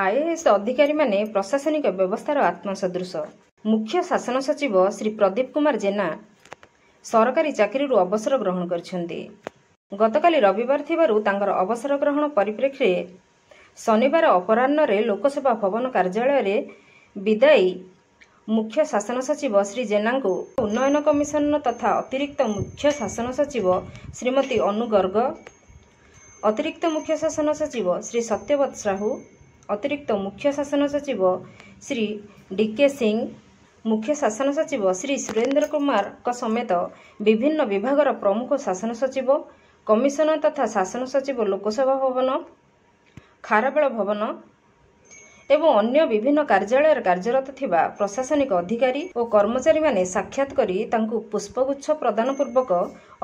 IAS ଅଧିକାରୀମାନେ ପ୍ରଶାସନିକ ବ୍ୟବସ୍ଥାର ଆତ୍ମସଦୃଶ ମୁଖ୍ୟ ଶାସନ ସଚିବ ଶ୍ରୀ ପ୍ରଦୀପ କୁମାର ଜେନା ସରକାରୀ ଚାକିରିରୁ ଅବସର ଗ୍ରହଣ କରିଛନ୍ତି ଗତକାଲି ରବିବାର ଥିବାରୁ ତାଙ୍କର ଅବସର ଗ୍ରହଣ ପରିପ୍ରେକ୍ଷୀରେ ଶନିବାର ଅପରାହ୍ନରେ ଲୋକସଭା ଭବନ କାର୍ଯ୍ୟାଳୟରେ ବିଦାୟୀ ମୁଖ୍ୟ ଶାସନ ସଚିବ ଶ୍ରୀ ଜେନାଙ୍କୁ ଉନ୍ନୟନ କମିଶନ ତଥା ଅତିରିକ୍ତ ମୁଖ୍ୟ ଶାସନ ସଚିବ ଶ୍ରୀମତୀ ଅନୁ ଗର୍ଗ ଅତିରିକ୍ତ ମୁଖ୍ୟ ଶାସନ ସଚିବ ଶ୍ରୀ ସତ୍ୟବତ ସାହୁ ଅତିରିକ୍ତ ମୁଖ୍ୟ ଶାସନ ସଚିବ ଶ୍ରୀ ଡିକେ ସିଂ ମୁଖ୍ୟ ଶାସନ ସଚିବ ଶ୍ରୀ ସୁରେନ୍ଦ୍ର କୁମାରଙ୍କ ସମେତ ବିଭିନ୍ନ ବିଭାଗର ପ୍ରମୁଖ ଶାସନ ସଚିବ କମିଶନ ତଥା ଶାସନ ସଚିବ ଲୋକସଭା ଭବନ ଖାରବେଳ ଭବନ ଏବଂ ଅନ୍ୟ ବିଭିନ୍ନ କାର୍ଯ୍ୟାଳୟରେ କାର୍ଯ୍ୟରତ ଥିବା ପ୍ରଶାସନିକ ଅଧିକାରୀ ଓ କର୍ମଚାରୀମାନେ ସାକ୍ଷାତ କରି ତାଙ୍କୁ ପୁଷ୍ପଗୁଚ୍ଛ ପ୍ରଦାନ ପୂର୍ବକ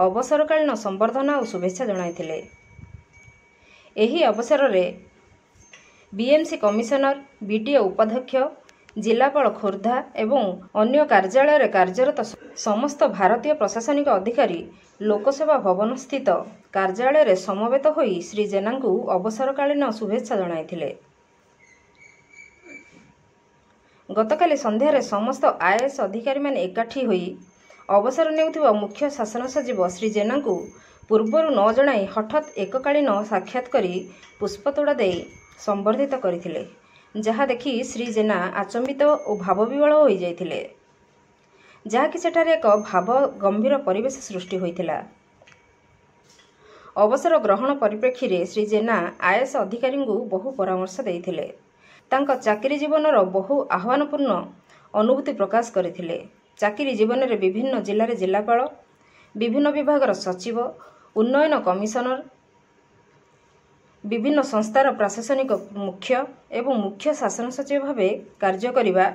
ଅବସରକାଳୀନ ସମ୍ବର୍ଦ୍ଧନା ଓ ଶୁଭେଚ୍ଛା ଜଣାଇଥିଲେ ଏହି ଅବସରରେ ବିଏମ୍ସି କମିଶନର ବିଡିଓ ଉପାଧ୍ୟକ୍ଷ ଜିଲ୍ଲାପାଳ ଖୋର୍ଦ୍ଧା ଏବଂ ଅନ୍ୟ କାର୍ଯ୍ୟାଳୟରେ କାର୍ଯ୍ୟରତ ସମସ୍ତ ଭାରତୀୟ ପ୍ରଶାସନିକ ଅଧିକାରୀ ଲୋକସେବା ଭବନସ୍ଥିତ କାର୍ଯ୍ୟାଳୟରେ ସମବେତ ହୋଇ ଶ୍ରୀ ଜେନାଙ୍କୁ ଅବସରକାଳୀନ ଶୁଭେଚ୍ଛା ଜଣାଇଥିଲେ ଗତକାଲି ସନ୍ଧ୍ୟାରେ ସମସ୍ତ ଆଇଏଏସ୍ ଅଧିକାରୀମାନେ ଏକାଠି ହୋଇ ଅବସର ନେଉଥିବା ମୁଖ୍ୟ ଶାସନ ସଚିବ ଶ୍ରୀ ଜେନାଙ୍କୁ ପୂର୍ବରୁ ନ ଜଣାଇ ହଠାତ୍ ଏକକାଳୀନ ସାକ୍ଷାତ କରି ପୁଷ୍ପତୋଡ଼ା ଦେଇ ସମ୍ବର୍ଦ୍ଧିତ କରିଥିଲେ ଯାହା ଦେଖି ଶ୍ରୀ ଜେନା ଆଚମ୍ବିତ ଓ ଭାବବିବଳ ହୋଇଯାଇଥିଲେ ଯାହାକି ସେଠାରେ ଏକ ଭାବ ଗମ୍ଭୀର ପରିବେଶ ସୃଷ୍ଟି ହୋଇଥିଲା ଅବସର ଗ୍ରହଣ ପରିପ୍ରେକ୍ଷୀରେ ଶ୍ରୀ ଜେନା ଆଇଏଏସ୍ ଅଧିକାରୀଙ୍କୁ ବହୁ ପରାମର୍ଶ ଦେଇଥିଲେ ତାଙ୍କ ଚାକିରି ଜୀବନର ବହୁ ଆହ୍ୱାନପୂର୍ଣ୍ଣ ଅନୁଭୂତି ପ୍ରକାଶ କରିଥିଲେ ଚାକିରି ଜୀବନରେ ବିଭିନ୍ନ ଜିଲ୍ଲାରେ ଜିଲ୍ଲାପାଳ ବିଭିନ୍ନ ବିଭାଗର ସଚିବ ଉନ୍ନୟନ କମିଶନର ବିଭିନ୍ନ ସଂସ୍ଥାର ପ୍ରଶାସନିକ ମୁଖ୍ୟ ଏବଂ ମୁଖ୍ୟ ଶାସନ ସଚିବ ଭାବେ କାର୍ଯ୍ୟ କରିବା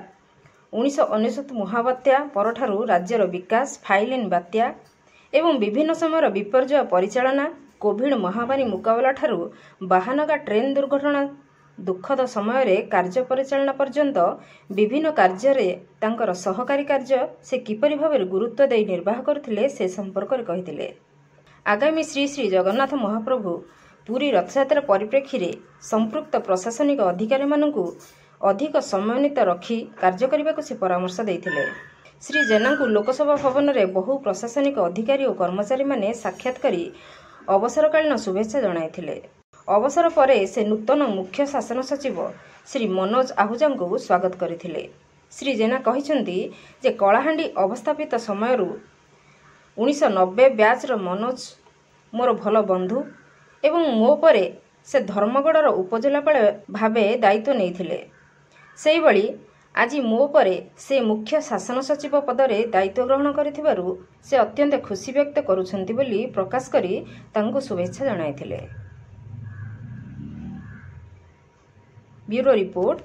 ଉଣେଇଶହ ଅନେଶତ ମହାବାତ୍ୟା ପରଠାରୁ ରାଜ୍ୟର ବିକାଶ ଫାଇଲିନ୍ ବାତ୍ୟା ଏବଂ ବିଭିନ୍ନ ସମୟର ବିପର୍ଯ୍ୟୟ ପରିଚାଳନା କୋଭିଡ୍ ମହାମାରୀ ମୁକାବିଲାଠାରୁ ବାହାନଗା ଟ୍ରେନ୍ ଦୁର୍ଘଟଣା ଦୁଃଖଦ ସମୟରେ କାର୍ଯ୍ୟ ପରିଚାଳନା ପର୍ଯ୍ୟନ୍ତ ବିଭିନ୍ନ କାର୍ଯ୍ୟରେ ତାଙ୍କର ସହକାରୀ କାର୍ଯ୍ୟ ସେ କିପରି ଭାବରେ ଗୁରୁତ୍ୱ ଦେଇ ନିର୍ବାହ କରୁଥିଲେ ସେ ସମ୍ପର୍କରେ କହିଥିଲେ ଆଗାମୀ ଶ୍ରୀ ଶ୍ରୀ ଜଗନ୍ନାଥ ମହାପ୍ରଭୁ ପୁରୀ ରଥଯାତ୍ରା ପରିପ୍ରେକ୍ଷୀରେ ସମ୍ପୃକ୍ତ ପ୍ରଶାସନିକ ଅଧିକାରୀମାନଙ୍କୁ ଅଧିକ ସମନ୍ୱିତ ରଖି କାର୍ଯ୍ୟ କରିବାକୁ ସେ ପରାମର୍ଶ ଦେଇଥିଲେ ଶ୍ରୀ ଜେନାଙ୍କୁ ଲୋକସଭା ଭବନରେ ବହୁ ପ୍ରଶାସନିକ ଅଧିକାରୀ ଓ କର୍ମଚାରୀମାନେ ସାକ୍ଷାତ କରି ଅବସରକାଳୀନ ଶୁଭେଚ୍ଛା ଜଣାଇଥିଲେ ଅବସର ପରେ ସେ ନୂତନ ମୁଖ୍ୟ ଶାସନ ସଚିବ ଶ୍ରୀ ମନୋଜ ଆହୁଜାଙ୍କୁ ସ୍ୱାଗତ କରିଥିଲେ ଶ୍ରୀ ଜେନା କହିଛନ୍ତି ଯେ କଳାହାଣ୍ଡି ଅବସ୍ଥାପିତ ସମୟରୁ ଉଣେଇଶହ ନବେ ବ୍ୟାଚ୍ର ମନୋଜ ମୋର ଭଲ ବନ୍ଧୁ ଏବଂ ମୋ ପରେ ସେ ଧର୍ମଗଡ଼ର ଉପଜିଲ୍ଲାପାଳ ଭାବେ ଦାୟିତ୍ୱ ନେଇଥିଲେ ସେହିଭଳି ଆଜି ମୋ ପରେ ସେ ମୁଖ୍ୟ ଶାସନ ସଚିବ ପଦରେ ଦାୟିତ୍ୱ ଗ୍ରହଣ କରିଥିବାରୁ ସେ ଅତ୍ୟନ୍ତ ଖୁସି ବ୍ୟକ୍ତ କରୁଛନ୍ତି ବୋଲି ପ୍ରକାଶ କରି ତାଙ୍କୁ ଶୁଭେଚ୍ଛା ଜଣାଇଥିଲେ ବ୍ୟୁରୋ ରିପୋର୍ଟ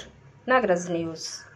ନାଗରାଜ ନ୍ୟୁଜ୍